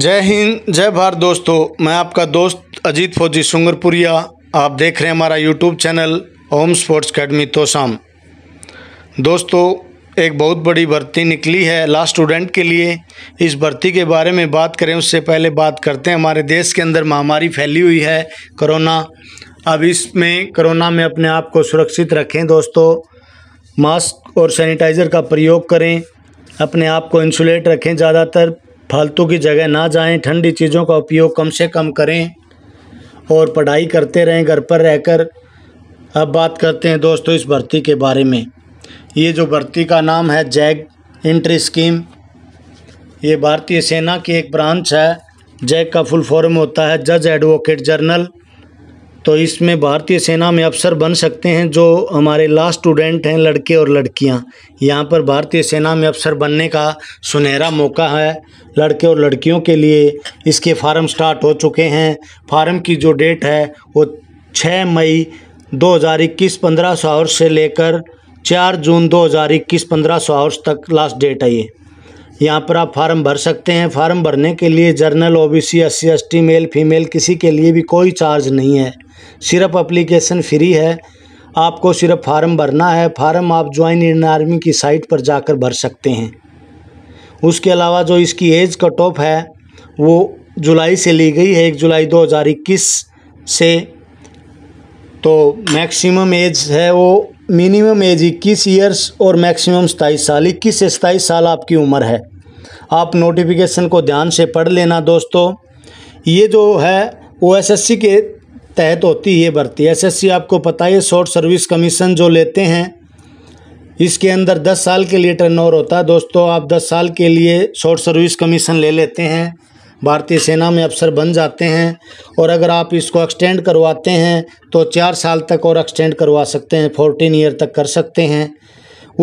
जय हिंद जय भारत दोस्तों मैं आपका दोस्त अजीत फौजी सुंगरपुरिया आप देख रहे हैं हमारा YouTube channel Om Sports Academy Tosham दोस्तों एक बहुत बड़ी भर्ती निकली है लास्ट स्टूडेंट के लिए इस भर्ती के बारे में बात करें उससे पहले बात करते हैं हमारे देश के अंदर महामारी फैली हुई है करोना अब इसमें करोना में अपने आप को सुरक्षित रखें दोस्तों मास्क और सैनिटाइज़र का प्रयोग करें अपने आप को इंसुलेट रखें ज़्यादातर फालतू की जगह ना जाएं ठंडी चीज़ों का उपयोग कम से कम करें और पढ़ाई करते रहें घर पर रहकर अब बात करते हैं दोस्तों इस भर्ती के बारे में ये जो भर्ती का नाम है जैग इंट्री स्कीम ये भारतीय सेना की एक ब्रांच है जैग का फुल फॉर्म होता है जज एडवोकेट जनरल तो इसमें भारतीय सेना में अफसर बन सकते हैं जो हमारे लास्ट स्टूडेंट हैं लड़के और लड़कियां यहाँ पर भारतीय सेना में अफसर बनने का सुनहरा मौका है लड़के और लड़कियों के लिए इसके फार्म स्टार्ट हो चुके हैं फार्म की जो डेट है वो 6 मई 2021 पंद्रह सौ से लेकर 4 जून 2021 पंद्रह सौ तक लास्ट डेट है ये यहाँ पर आप फार्म भर सकते हैं फार्म भरने के लिए general O B C S C S T male female किसी के लिए भी कोई चार्ज नहीं है सिर्फ अप्लीकेशन फ्री है आपको सिर्फ फार्म भरना है फार्म आप ज्वाइन इन आर्मी की साइट पर जाकर भर सकते हैं उसके अलावा जो इसकी एज कट ऑफ है वो जुलाई से ली गई है एक जुलाई इक्कीस से तो मैक्सिमम एज है वो मिनिमम एज इक्कीस ईयर्स और मैक्सिमम सताईस साल इक्कीस से सताईस साल आपकी उम्र है आप नोटिफिकेशन को ध्यान से पढ़ लेना दोस्तों ये जो है वो सी के तहत होती है भर्ती एसएससी आपको पता है शॉर्ट सर्विस कमीशन जो लेते हैं इसके अंदर 10 साल के लिए टर्नओवर होता है दोस्तों आप 10 साल के लिए शॉर्ट सर्विस कमीशन ले लेते हैं भारतीय सेना में अफसर बन जाते हैं और अगर आप इसको एक्सटेंड करवाते हैं तो चार साल तक और एक्सटेंड करवा सकते हैं फोर्टीन ईयर तक कर सकते हैं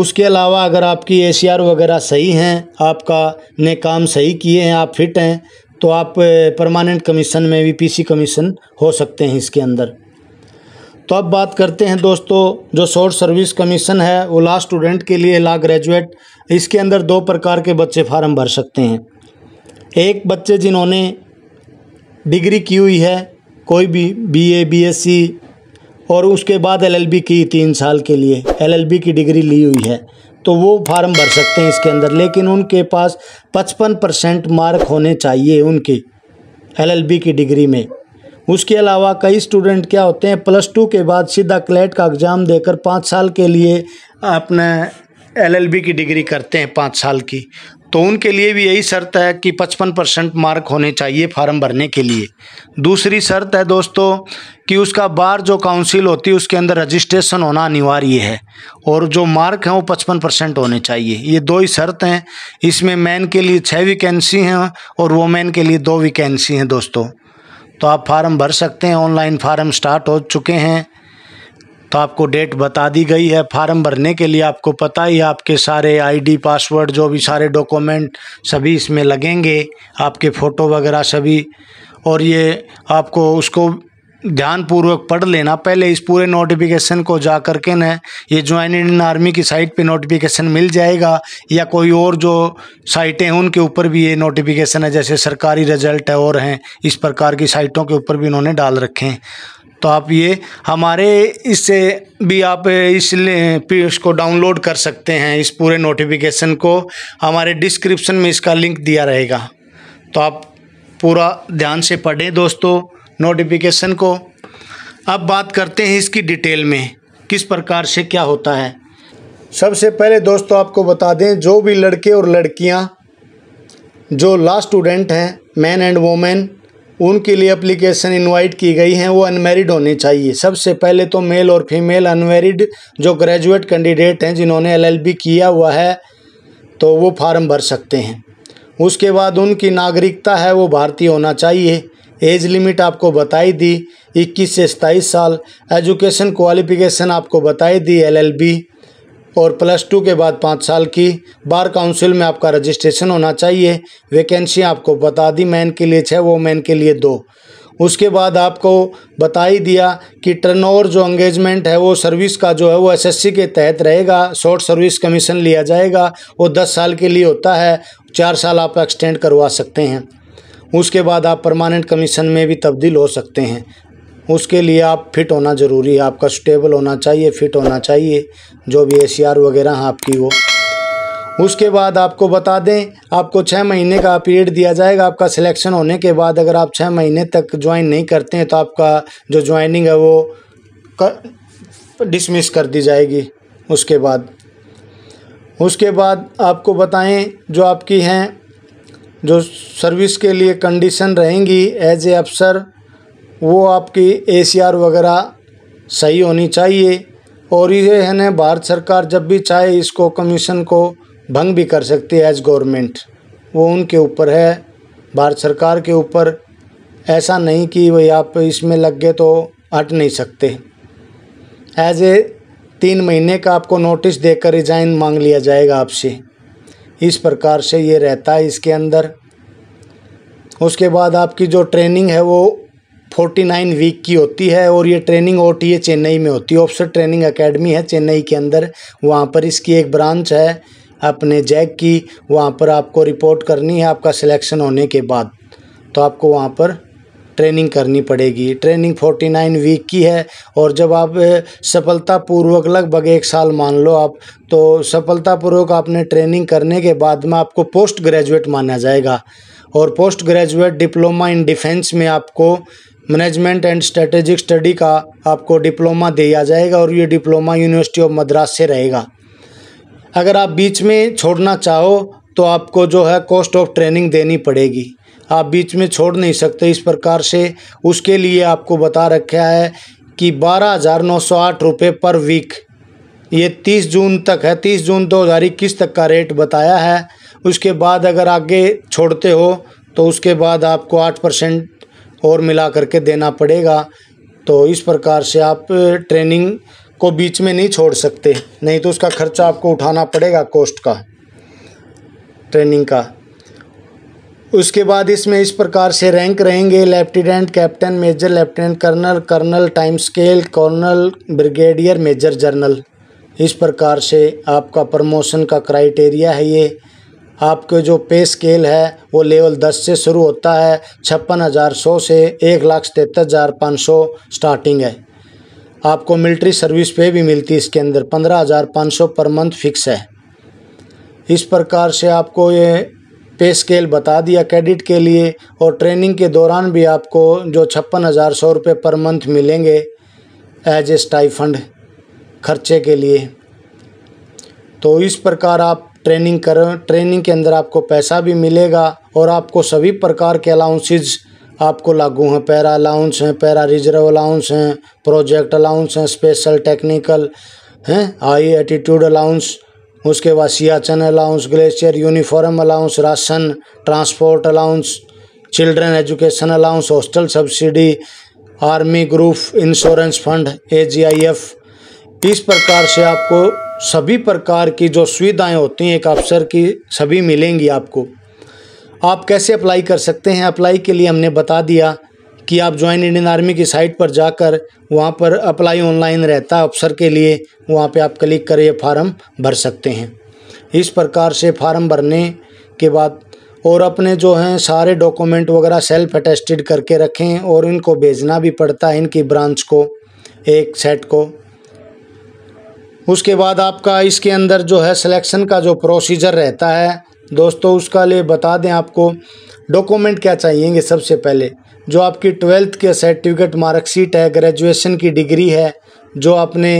उसके अलावा अगर आपकी ए वगैरह सही हैं आपका ने काम सही किए हैं आप फिट हैं तो आप परमानेंट कमीशन में पी सी कमीशन हो सकते हैं इसके अंदर तो अब बात करते हैं दोस्तों जो शॉर्ट सर्विस कमीशन है वो लास्ट स्टूडेंट के लिए ला ग्रेजुएट इसके अंदर दो प्रकार के बच्चे फार्म भर सकते हैं एक बच्चे जिन्होंने डिग्री की हुई है कोई भी बीए बीएससी और उसके बाद एलएलबी की तीन साल के लिए एलएलबी की डिग्री ली हुई है तो वो फार्म भर सकते हैं इसके अंदर लेकिन उनके पास पचपन परसेंट मार्क होने चाहिए उनके एलएलबी की डिग्री में उसके अलावा कई स्टूडेंट क्या होते हैं प्लस टू के बाद सीधा क्लैट का एग्ज़ाम देकर पाँच साल के लिए अपना एलएलबी की डिग्री करते हैं पाँच साल की तो उनके लिए भी यही शर्त है कि 55 परसेंट मार्क होने चाहिए फार्म भरने के लिए दूसरी शर्त है दोस्तों कि उसका बार जो काउंसिल होती है उसके अंदर रजिस्ट्रेशन होना अनिवार्य है और जो मार्क हैं वो 55 परसेंट होने चाहिए ये दो ही शर्त हैं इसमें मैन के लिए छः वैकेंसी हैं और वोमेन के लिए दो वैकेंसी हैं दोस्तों तो आप फार्म भर सकते हैं ऑनलाइन फार्म स्टार्ट हो चुके हैं तो आपको डेट बता दी गई है फार्म भरने के लिए आपको पता ही आपके सारे आईडी पासवर्ड जो भी सारे डॉक्यूमेंट सभी इसमें लगेंगे आपके फ़ोटो वगैरह सभी और ये आपको उसको ध्यानपूर्वक पढ़ लेना पहले इस पूरे नोटिफिकेशन को जा कर के न ये ज्वाइन इंडियन आर्मी की साइट पे नोटिफिकेशन मिल जाएगा या कोई और जो साइटें हैं उनके ऊपर भी ये नोटिफिकेशन है जैसे सरकारी रिजल्ट है और हैं इस प्रकार की साइटों के ऊपर भी इन्होंने डाल रखे हैं तो आप ये हमारे इससे भी आप इस इसको डाउनलोड कर सकते हैं इस पूरे नोटिफिकेशन को हमारे डिस्क्रिप्शन में इसका लिंक दिया रहेगा तो आप पूरा ध्यान से पढ़ें दोस्तों नोटिफिकेशन को अब बात करते हैं इसकी डिटेल में किस प्रकार से क्या होता है सबसे पहले दोस्तों आपको बता दें जो भी लड़के और लड़कियां जो लास्ट स्टूडेंट हैं मैन एंड वोमेन उनके लिए अप्लीकेशन इनवाइट की गई हैं वो अनमेरिड होनी चाहिए सबसे पहले तो मेल और फीमेल अनमेरिड जो ग्रेजुएट कैंडिडेट हैं जिन्होंने एलएलबी किया हुआ है तो वो फार्म भर सकते हैं उसके बाद उनकी नागरिकता है वो भारतीय होना चाहिए एज लिमिट आपको बताई दी 21 से सत्ताईस साल एजुकेशन क्वालिफिकेशन आपको बताई दी एल और प्लस टू के बाद पाँच साल की बार काउंसिल में आपका रजिस्ट्रेशन होना चाहिए वैकेंसी आपको बता दी मैन के लिए छः वो मैन के लिए दो उसके बाद आपको बता ही दिया कि टर्न जो एंगेजमेंट है वो सर्विस का जो है वो एसएससी के तहत रहेगा शॉर्ट सर्विस कमीशन लिया जाएगा वो दस साल के लिए होता है चार साल आप एक्सटेंड करवा सकते हैं उसके बाद आप परमानेंट कमीशन में भी तब्दील हो सकते हैं उसके लिए आप फिट होना ज़रूरी है आपका स्टेबल होना चाहिए फिट होना चाहिए जो भी ए वगैरह आपकी वो उसके बाद आपको बता दें आपको छः महीने का पीरियड दिया जाएगा आपका सिलेक्शन होने के बाद अगर आप छः महीने तक ज्वाइन नहीं करते हैं तो आपका जो ज्वाइनिंग है वो कर डिसमिस कर दी जाएगी उसके बाद उसके बाद आपको बताएं जो आपकी हैं जो सर्विस के लिए कंडीशन रहेंगी एज ए अफसर वो आपकी ए वगैरह सही होनी चाहिए और ये है ना भारत सरकार जब भी चाहे इसको कमीशन को भंग भी कर सकती है एज गवर्नमेंट वो उनके ऊपर है भारत सरकार के ऊपर ऐसा नहीं कि भाई आप इसमें लग गए तो हट नहीं सकते एज ए तीन महीने का आपको नोटिस देकर रिजाइन मांग लिया जाएगा आपसे इस प्रकार से ये रहता है इसके अंदर उसके बाद आपकी जो ट्रेनिंग है वो फोर्टी नाइन वीक की होती है और ये ट्रेनिंग टी ए चेन्नई में होती है ऑफिसर ट्रेनिंग अकेडमी है चेन्नई के अंदर वहाँ पर इसकी एक ब्रांच है अपने जैक की वहाँ पर आपको रिपोर्ट करनी है आपका सिलेक्शन होने के बाद तो आपको वहाँ पर ट्रेनिंग करनी पड़ेगी ट्रेनिंग फोर्टी नाइन वीक की है और जब आप सफलतापूर्वक लगभग एक साल मान लो आप तो सफलतापूर्वक आपने ट्रेनिंग करने के बाद में आपको पोस्ट ग्रेजुएट माना जाएगा और post graduate diploma in defence में आपको मैनेजमेंट एंड स्ट्रेटेजिक स्टडी का आपको डिप्लोमा दिया जाएगा और ये डिप्लोमा यूनिवर्सिटी ऑफ मद्रास से रहेगा अगर आप बीच में छोड़ना चाहो तो आपको जो है कॉस्ट ऑफ ट्रेनिंग देनी पड़ेगी आप बीच में छोड़ नहीं सकते इस प्रकार से उसके लिए आपको बता रखा है कि बारह हज़ार नौ सौ आठ रुपये पर वीक ये तीस जून तक है तीस जून दो हज़ार इक्कीस तक का रेट बताया है उसके बाद अगर आगे छोड़ते हो तो उसके बाद आपको आठ परसेंट और मिला करके देना पड़ेगा तो इस प्रकार से आप ट्रेनिंग को बीच में नहीं छोड़ सकते नहीं तो उसका खर्चा आपको उठाना पड़ेगा कॉस्ट का ट्रेनिंग का उसके बाद इसमें इस प्रकार से रैंक रहेंगे lieutenant captain major lieutenant colonel colonel time scale colonel brigadier major general इस प्रकार से आपका प्रमोशन का क्राइटेरिया है ये आपके जो पे स्केल है वो लेवल दस से शुरू होता है छप्पन हज़ार सौ से एक लाख सतहत्तर हज़ार पाँच सौ स्टार्टिंग है आपको मिलिट्री सर्विस पे भी मिलती है इसके अंदर पंद्रह हज़ार पाँच सौ पर मंथ फिक्स है इस प्रकार से आपको ये पे स्केल बता दिया क्रेडिट के लिए और ट्रेनिंग के दौरान भी आपको जो छप्पन हज़ार सौ रुपये पर मंथ मिलेंगे एज ए स्टाइफंड खर्चे के लिए तो इस प्रकार आप ट्रेनिंग कर ट्रेनिंग के अंदर आपको पैसा भी मिलेगा और आपको सभी प्रकार के अलाउंसेज आपको लागू हैं पैरा अलाउंस हैं पैरा रिजर्व अलाउंस हैं प्रोजेक्ट अलाउंस हैं स्पेशल टेक्निकल हैं हाई एटीट्यूड अलाउंस उसके बाद Siachen allowance glacier uniform allowance ration transport allowance children education allowance hostel subsidy army group insurance fund ए इस प्रकार से आपको सभी प्रकार की जो सुविधाएं होती हैं एक अफसर की सभी मिलेंगी आपको आप कैसे अप्लाई कर सकते हैं अप्लाई के लिए हमने बता दिया कि आप ज्वाइन इंडियन आर्मी की साइट पर जाकर वहाँ पर अप्लाई ऑनलाइन रहता है अफसर के लिए वहाँ पे आप क्लिक कर ये फार्म भर सकते हैं इस प्रकार से फार्म भरने के बाद और अपने जो हैं सारे डॉक्यूमेंट वगैरह सेल्फ अटेस्टेड करके रखें और इनको भेजना भी पड़ता है इनकी ब्रांच को एक सेट को उसके बाद आपका इसके अंदर जो है सिलेक्शन का जो प्रोसीजर रहता है दोस्तों उसका लिए बता दें आपको डॉक्यूमेंट क्या चाहिएंगे सबसे पहले जो आपकी ट्वेल्थ के सर्टिफिकेट मार्कशीट है ग्रेजुएशन की डिग्री है जो आपने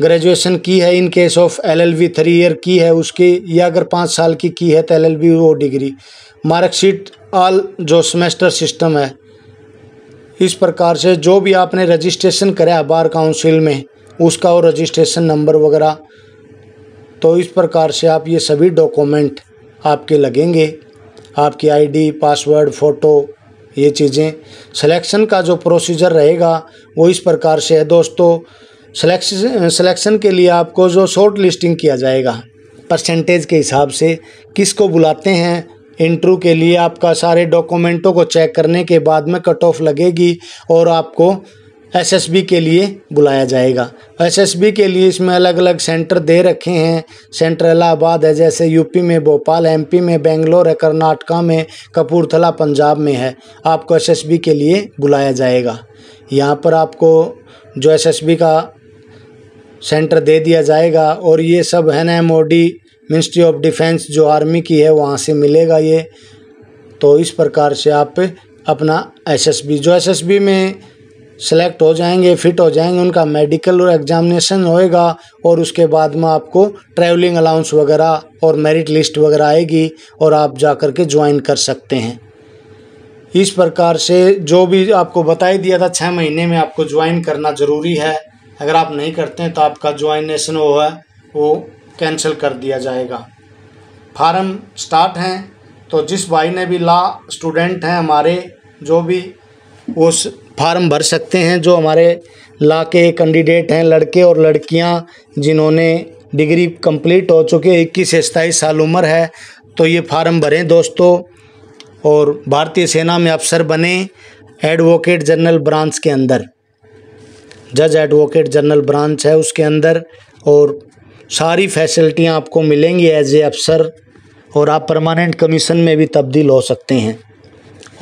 ग्रेजुएशन की है in case of LLB three year की है उसकी या अगर पाँच साल की की है तो एलएलबी वो डिग्री मार्कशीट ऑल जो सेमेस्टर सिस्टम है इस प्रकार से जो भी आपने रजिस्ट्रेशन कराया बार काउंसिल में उसका और रजिस्ट्रेशन नंबर वगैरह तो इस प्रकार से आप ये सभी डॉक्यूमेंट आपके लगेंगे आपकी आईडी पासवर्ड फ़ोटो ये चीज़ें सिलेक्शन का जो प्रोसीजर रहेगा वो इस प्रकार से है दोस्तों सिलेक्शन सिलेक्शन के लिए आपको जो शॉर्ट लिस्टिंग किया जाएगा परसेंटेज के हिसाब से किसको बुलाते हैं इंटरव्यू के लिए आपका सारे डॉक्यूमेंटों को चेक करने के बाद में कट ऑफ लगेगी और आपको एसएसबी के लिए बुलाया जाएगा एसएसबी के लिए इसमें अलग अलग सेंटर दे रखे हैं सेंटर इलाहाबाद है जैसे यूपी में भोपाल एमपी में बेंगलोर है कर्नाटका में कपूरथला पंजाब में है आपको एसएसबी के लिए बुलाया जाएगा यहाँ पर आपको जो एसएसबी का सेंटर दे दिया जाएगा और ये सब है ना एम मिनिस्ट्री ऑफ डिफेंस जो आर्मी की है वहाँ से मिलेगा ये तो इस प्रकार से आप अपना एसएसबी जो एसएसबी में सेलेक्ट हो जाएंगे फिट हो जाएंगे उनका मेडिकल और एग्जामिनेशन होएगा और उसके बाद में आपको ट्रैवलिंग अलाउंस वगैरह और मेरिट लिस्ट वगैरह आएगी और आप जा कर के ज्वाइन कर सकते हैं इस प्रकार से जो भी आपको बताई दिया था छः महीने में आपको ज्वाइन करना ज़रूरी है अगर आप नहीं करते हैं तो आपका ज्वाइनेशन वो है वो कैंसिल कर दिया जाएगा फार्म स्टार्ट हैं तो जिस भाई ने भी ला स्टूडेंट हैं हमारे जो भी उस फार्म भर सकते हैं जो हमारे ला के कैंडिडेट हैं लड़के और लड़कियां जिन्होंने डिग्री कंप्लीट हो चुके हैं इक्कीस से सताईस साल उम्र है तो ये फार्म भरें दोस्तों और भारतीय सेना में अफसर बने एडवोकेट जनरल ब्रांच के अंदर जज एडवोकेट जनरल ब्रांच है उसके अंदर और सारी फैसिलिटियाँ आपको मिलेंगी एज ए अफसर और आप परमानेंट कमीशन में भी तब्दील हो सकते हैं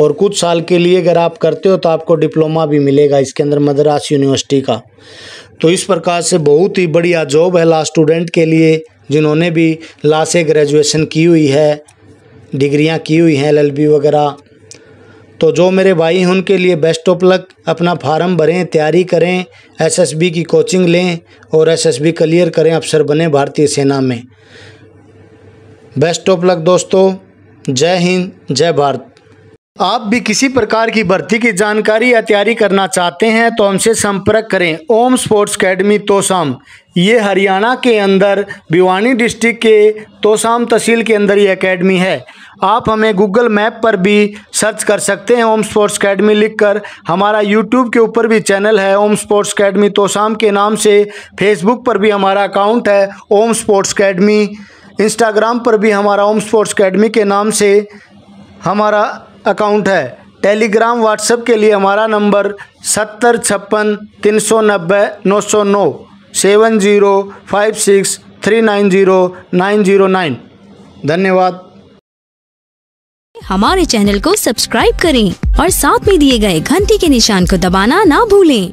और कुछ साल के लिए अगर आप करते हो तो आपको डिप्लोमा भी मिलेगा इसके अंदर मद्रास यूनिवर्सिटी का तो इस प्रकार से बहुत ही बढ़िया जॉब है ला स्टूडेंट के लिए जिन्होंने भी ला से ग्रेजुएशन की हुई है डिग्रियाँ की हुई हैं एलएलबी वगैरह तो जो मेरे भाई हैं उनके लिए बेस्ट ऑफ लक अपना फार्म भरें तैयारी करें एसएसबी की कोचिंग लें और एसएसबी क्लियर करें अफसर बने भारतीय सेना में बेस्ट ऑफ लक दोस्तों जय हिंद जय भारत आप भी किसी प्रकार की भर्ती की जानकारी या तैयारी करना चाहते हैं तो हमसे संपर्क करें ओम स्पोर्ट्स अकेडमी तोसाम ये हरियाणा के अंदर भिवानी डिस्ट्रिक्ट के तोसाम तहसील के अंदर ये एकेडमी है आप हमें गूगल मैप पर भी सर्च कर सकते हैं ओम स्पोर्ट्स अकेडमी लिखकर हमारा यूट्यूब के ऊपर भी चैनल है ओम स्पोर्ट्स अकेडमी तोसाम के नाम से फेसबुक पर भी हमारा अकाउंट है ओम स्पोर्ट्स अकेडमी इंस्टाग्राम पर भी हमारा ओम स्पोर्ट्स अकेडमी के नाम से हमारा अकाउंट है टेलीग्राम व्हाट्सएप के लिए हमारा नंबर सत्तर छप्पन तीन सौ नब्बे नौ सौ नौ seven zero five six three nine zero nine zero nine धन्यवाद हमारे चैनल को सब्सक्राइब करें और साथ में दिए गए घंटी के निशान को दबाना ना भूलें